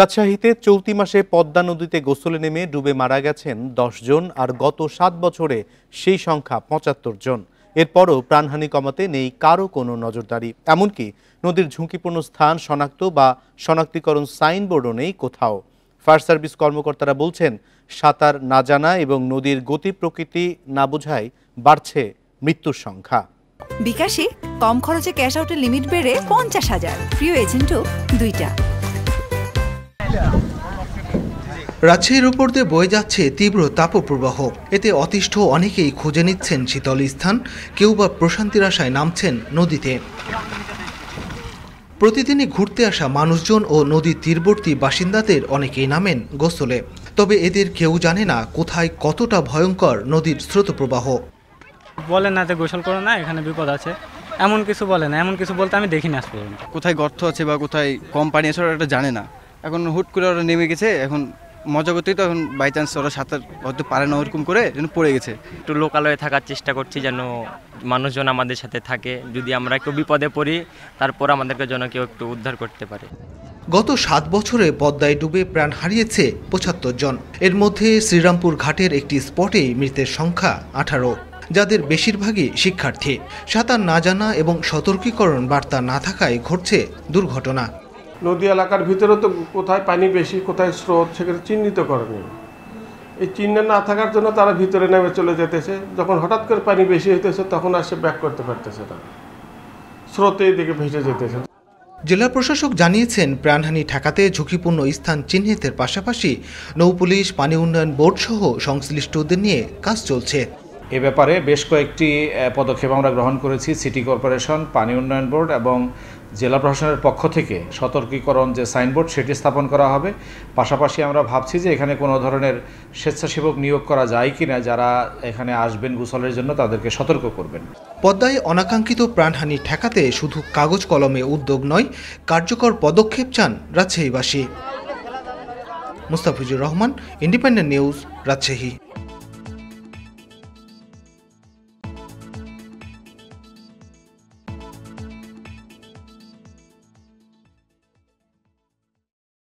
রাজশাহীতে চলতি মাসে পদ্মা নদীতে গোসলে নেমে ডুবে মারা গেছেন জন আর গত সাত বছরে সেই সংখ্যা পঁচাত্তর জন এরপরও প্রাণহানি কমাতে নেই কারও কোনো নজরদারি এমনকি নদীর ঝুঁকিপূর্ণ স্থান শনাক্ত বা শনাক্তিকরণ সাইনবোর্ডও নেই কোথাও ফায়ার সার্ভিস কর্মকর্তারা বলছেন সাঁতার না জানা এবং নদীর গতি প্রকৃতি না বোঝায় বাড়ছে মৃত্যুর সংখ্যা বিকাশে কম খরচে ক্যাশ আউটের লিমিট বেড়ে পঞ্চাশ হাজার প্রিয় এজেন্টও দুইটা রাজশাহীর উপর দিয়ে বয়ে যাচ্ছে তীব্র তাপপ্রবাহ এতে অতিষ্ঠ অনেকেই খুঁজে নিচ্ছেন শীতল স্থান কেউ বা প্রশান্তির আশায় নামছেন নদীতে প্রতিদিনই ঘুরতে আসা মানুষজন ও নদীর তীরবর্তী বাসিন্দাদের অনেকেই নামেন গোসলে তবে এদের কেউ জানে না কোথায় কতটা ভয়ঙ্কর নদীর স্রোতপ্রবাহ বলে না যে গোসল করো না এখানে বিপদ আছে এমন কিছু বলে না এমন কিছু বলতে আমি দেখিনি না কোথায় গর্ত আছে বা কোথায় কম পানি আছে ওরা জানে না এখন হুট করে ওরা নেমে গেছে এখন মজা করতেই তো এখন বাই চান্স ওরা সাঁতার হয়তো পারে না ওরকম করে যেন পড়ে গেছে একটু লোকালয়ে থাকার চেষ্টা করছি যেন মানুষজন আমাদের সাথে থাকে যদি আমরা একটু বিপদে পড়ি তারপর আমাদেরকে যেন কেউ একটু উদ্ধার করতে পারে গত সাত বছরে পদ্মায় ডুবে প্রাণ হারিয়েছে পঁচাত্তর জন এর মধ্যে শ্রীরামপুর ঘাটের একটি স্পটে মৃতের সংখ্যা আঠারো যাদের বেশিরভাগই শিক্ষার্থী সাঁতার না জানা এবং সতর্কীকরণ বার্তা না থাকায় ঘটছে দুর্ঘটনা নদী এলাকার ভিতরে তো কোথায় পানি বেশি কোথায় স্রোত সেখানে চিহ্নিত করেনি এই চিহ্ন না থাকার জন্য তারা ভিতরে নেমে চলে যেতেছে যখন হঠাৎ করে পানি বেশি হইতেছে তখন আর সে ব্যাক করতে পারতেছে না স্রোতে এদিকে ভেসে যেতেছে জেলা প্রশাসক জানিয়েছেন প্রাণহানি ঠেকাতে ঝুঁকিপূর্ণ স্থান চিহ্নিতের পাশাপাশি নৌপুলিশ পানি উন্নয়ন বোর্ড সহ সংশ্লিষ্টদের নিয়ে কাজ চলছে এ ব্যাপারে বেশ কয়েকটি পদক্ষেপ আমরা গ্রহণ করেছি সিটি কর্পোরেশন পানি উন্নয়ন বোর্ড এবং জেলা প্রশাসনের পক্ষ থেকে সতর্কীকরণ যে সাইনবোর্ড সেটি স্থাপন করা হবে পাশাপাশি আমরা ভাবছি যে এখানে কোনো ধরনের স্বেচ্ছাসেবক নিয়োগ করা যায় কি না যারা এখানে আসবেন গুসলের জন্য তাদেরকে সতর্ক করবেন পদ্মায় অনাকাঙ্ক্ষিত প্রাণহানি ঠেকাতে শুধু কাগজ কলমে উদ্যোগ নয় কার্যকর পদক্ষেপ চান রাজশাহীবাসী মুস্তাফিজুর রহমান ইন্ডিপেন্ডেন্ট নিউজ রাজশাহী